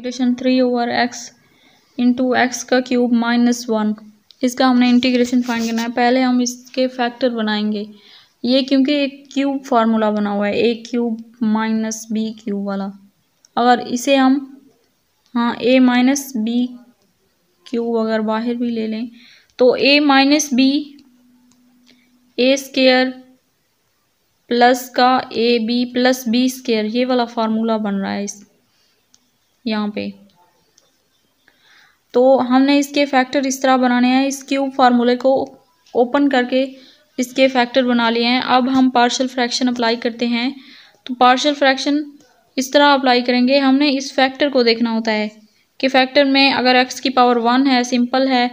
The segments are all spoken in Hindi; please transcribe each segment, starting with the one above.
integration three over X into X का क्यूब माइनस वन इसका हमने इंटीग्रेशन फाइंड करना है पहले हम इसके फैक्टर बनाएंगे ये क्योंकि एक क्यूब फार्मूला बना हुआ है A cube minus B cube वाला अगर इसे हम हाँ ए माइनस बी क्यूब अगर बाहर भी ले लें तो A minus B A square plus का A B plus B square ये वाला फार्मूला बन रहा है इस यहाँ पे तो हमने इसके फैक्टर इस तरह बनाने हैं इस क्यूब फार्मूले को ओपन करके इसके फैक्टर बना लिए हैं अब हम पार्शल फ्रैक्शन अप्लाई करते हैं तो पार्शल फ्रैक्शन इस तरह अप्लाई करेंगे हमने इस फैक्टर को देखना होता है कि फैक्टर में अगर एक्स की पावर वन है सिंपल है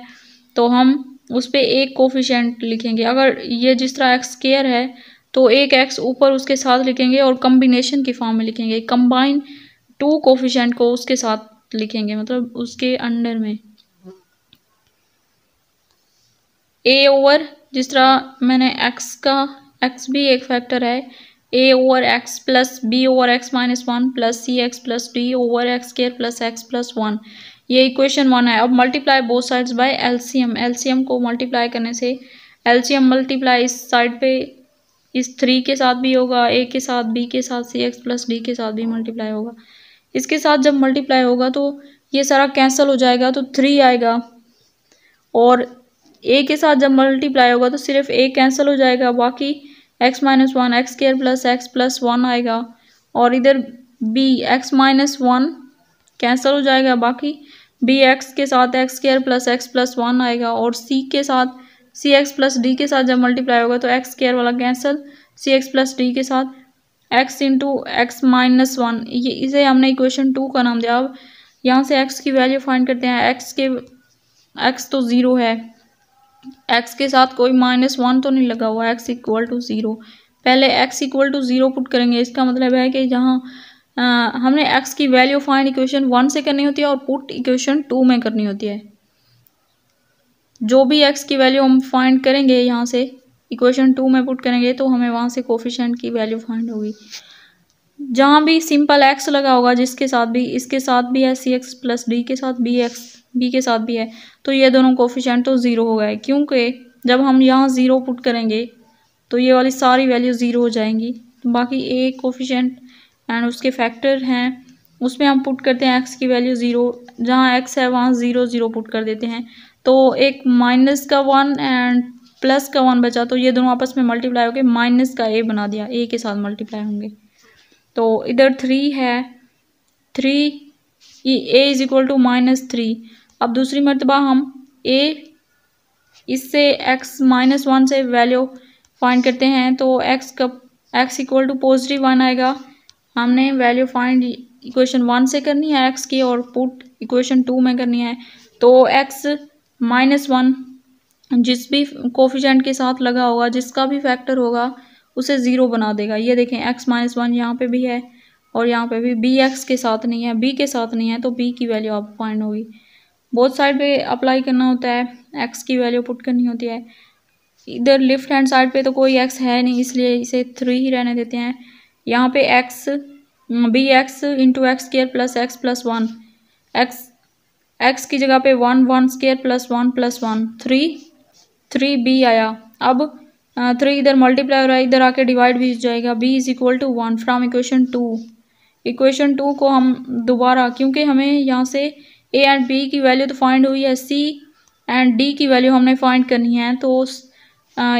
तो हम उस पर एक कोफिशेंट लिखेंगे अगर ये जिस तरह एक्स केयर है तो एक एक्स ऊपर उसके साथ लिखेंगे और कम्बिनेशन के फॉर्म में लिखेंगे कंबाइन टू कोफिशेंट को उसके साथ लिखेंगे मतलब उसके अंडर में ए ओवर जिस तरह मैंने एक्स का एक्स भी एक फैक्टर है A over X plus B over X minus one plus C X plus D over X square plus X plus one ये इक्वेशन वन है अब multiply both sides by LCM LCM को मल्टीप्लाई करने से एलसीएम मल्टीप्लाई इस साइड पे इस थ्री के साथ भी होगा ए के साथ बी के साथ सी एक्स प्लस डी के साथ भी मल्टीप्लाई होगा इसके साथ जब मल्टीप्लाई होगा तो ये सारा कैंसिल हो जाएगा तो थ्री आएगा और ए के साथ जब मल्टीप्लाई होगा तो सिर्फ ए कैंसल हो जाएगा बाकी X minus one X square plus X plus one आएगा और इधर B X minus one cancel हो जाएगा बाकी बी एक्स के साथ X square plus X plus one आएगा और सी के साथ सी एक्स प्लस डी के साथ जब मल्टीप्लाई होगा तो एक्स केयर वाला cancel C X plus D के साथ X into X minus one ये इसे हमने इक्वेशन टू का नाम दिया अब यहाँ से एक्स की वैल्यू फाइंड करते हैं एक्स के एक्स तो ज़ीरो है एक्स के साथ कोई माइनस वन तो नहीं लगा हुआ एक्स इक्वल टू ज़ीरो पहले X equal to zero put करेंगे इसका मतलब है कि जहाँ हमने एक्स की वैल्यू फाइंड इक्वेशन वन से करनी होती है और पुट इक्वेशन टू में करनी होती है जो भी एक्स की वैल्यू हम फाइंड करेंगे यहाँ से इक्वेशन टू में पुट करेंगे तो हमें वहाँ से कोफिशेंट की वैल्यू फाइंड होगी जहाँ भी सिंपल एक्स लगा होगा जिसके साथ भी इसके साथ भी है सी एक्स प्लस डी के साथ बी एक्स बी के साथ भी है तो ये दोनों कोफिशेंट तो ज़ीरो हो गए क्योंकि जब हम यहाँ ज़ीरो पुट करेंगे तो ये वाली सारी वैल्यू ज़ीरो हो जाएंगी तो बाकी एक कोफिशेंट एंड उसके फैक्टर हैं उसमें हम पुट करते हैं एक्स की वैल्यू ज़ीरो जहाँ एक्स है वहाँ ज़ीरो ज़ीरो पुट कर देते हैं तो एक माइनस का वन एंड प्लस का वन बचा तो ये दोनों आपस में मल्टीप्लाई हो गए माइनस का ए बना दिया ए के साथ मल्टीप्लाई होंगे तो इधर थ्री है three A is equal to minus three अब दूसरी मरतबा हम ए इससे एक्स माइनस वन से वैल्यू फाइंड करते हैं तो एक्स का X equal to positive one आएगा हमने वैल्यू फाइंड इक्वेशन वन से करनी है एक्स की और पुट इक्वेशन टू में करनी है तो एक्स माइनस वन जिस भी कोफिशेंट के साथ लगा होगा जिसका भी फैक्टर होगा उसे ज़ीरो बना देगा ये देखें एक्स माइनस वन यहाँ पर भी है और यहाँ पे भी बी एक्स के साथ नहीं है बी के साथ नहीं है तो बी की वैल्यू आपको फाइंड होगी बोथ साइड पे अप्लाई करना होता है एक्स की वैल्यू पुट करनी होती है इधर लेफ्ट हैंड साइड पे तो कोई एक्स है नहीं इसलिए इसे थ्री ही रहने देते हैं यहाँ पे X B X into X square plus X plus one X X की जगह पे one one square plus one plus one three three B आया अब थ्री इधर मल्टीप्लाई हो रहा है इधर आके डिवाइड भी हो जाएगा B is equal to one from equation two equation two को हम दोबारा क्योंकि हमें यहाँ से ए एंड बी की वैल्यू तो फाइंड हुई है सी एंड डी की वैल्यू हमने फाइंड करनी है तो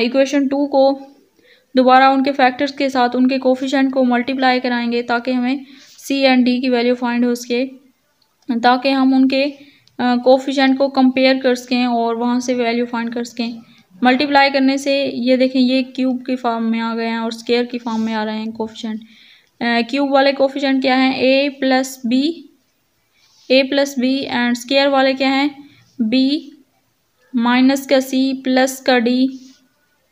इक्वेशन टू को दोबारा उनके फैक्टर्स के साथ उनके कोफिशेंट को मल्टीप्लाई कराएंगे ताकि हमें सी एंड डी की वैल्यू फाइंड हो सके ताकि हम उनके कोफिशेंट को कंपेयर कर सकें और वहाँ से वैल्यू फाइंड कर सकें मल्टीप्लाई करने से ये देखें ये क्यूब के फॉर्म में आ गए हैं और स्केयर की फॉर्म में आ रहे हैं कोफिशेंट क्यूब वाले कोफिशेंट क्या हैं A plus B A plus B and square वाले क्या हैं बी माइनस का सी प्लस का डी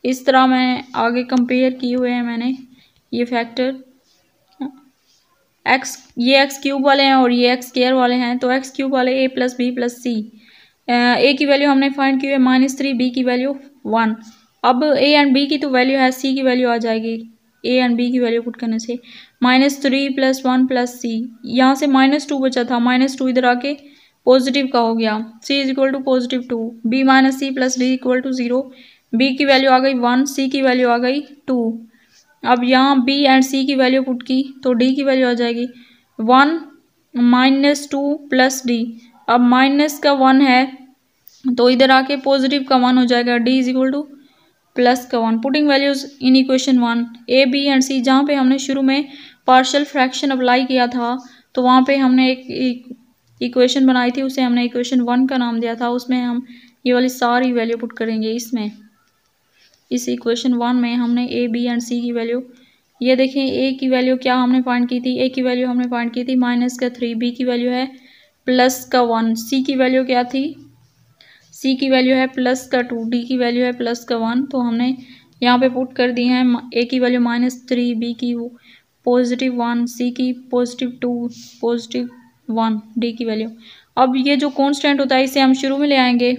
इस तरह मैं आगे कंपेयर किए हुए हैं मैंने ये फैक्टर एक्स ये एक्स क्यूब वाले हैं और ये एक्स केयर वाले हैं तो एक्स क्यूब वाले A plus B plus C A की वैल्यू हमने फाइंड की है माइनस थ्री बी की वैल्यू वन अब ए एंड बी की तो वैल्यू है सी की वैल्यू आ जाएगी ए एंड बी की वैल्यू पुट करने से minus three plus one plus C यहाँ से माइनस टू बचा था माइनस टू इधर आके पॉजिटिव का हो गया C is equal to positive two B minus C plus D equal to zero B की वैल्यू आ गई वन सी की वैल्यू आ गई टू अब यहाँ बी एंड सी की वैल्यू पुट की तो डी की वैल्यू आ जाएगी one minus two plus D अब माइनस का वन है तो इधर आके पॉजिटिव का वन हो जाएगा D is equal to plus का one putting values in equation one A B and C जहाँ पे हमने शुरू में पार्शल फ्रैक्शन अप्लाई किया था तो वहाँ पे हमने एक इक्वेशन बनाई थी उसे हमने इक्वेशन वन का नाम दिया था उसमें हम ये वाली सारी वैल्यू पुट करेंगे इसमें इस इक्वेशन वन में हमने ए बी एंड सी की वैल्यू ये देखें ए की वैल्यू क्या हमने फाइंड की थी ए की वैल्यू हमने फाइंड की थी माइनस का थ्री बी की वैल्यू है प्लस का वन सी की वैल्यू क्या थी सी की वैल्यू है प्लस का टू डी की वैल्यू है प्लस का वन तो हमने यहाँ पे पुट कर दिए हैं ए की वैल्यू माइनस थ्री बी की पॉजिटिव वन सी की positive two positive one D की वैल्यू अब ये जो कॉन्स्टेंट होता है इसे हम शुरू में ले आएंगे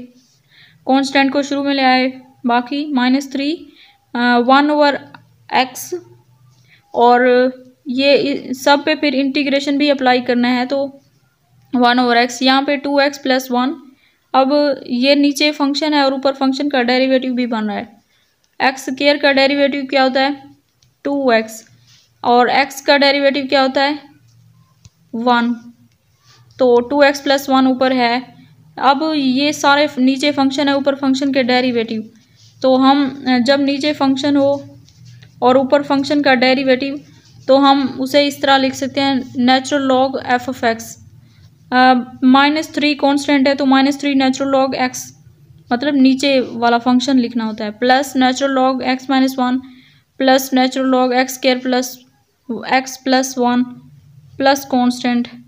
कॉन्स्टेंट को शुरू में ले आए बाकी minus three one over X और ये सब पे फिर इंटीग्रेशन भी अप्लाई करना है तो वन ओवर एक्स यहाँ पे टू एक्स प्लस वन अब ये नीचे फंक्शन है और ऊपर फंक्शन का डेरिवेटिव भी बन रहा है एक्स केयर का डेरिवेटिव क्या होता है टू एक्स और एक्स का डेरिवेटिव क्या होता है वन तो टू एक्स प्लस वन ऊपर है अब ये सारे नीचे फंक्शन है ऊपर फंक्शन के डेरिवेटिव तो हम जब नीचे फंक्शन हो और ऊपर फंक्शन का डेरिवेटिव तो हम उसे इस तरह लिख सकते हैं natural log F of X minus three constant है तो minus three natural log X मतलब नीचे वाला फंक्शन लिखना होता है plus natural log X minus one plus natural log X square plus X plus one plus constant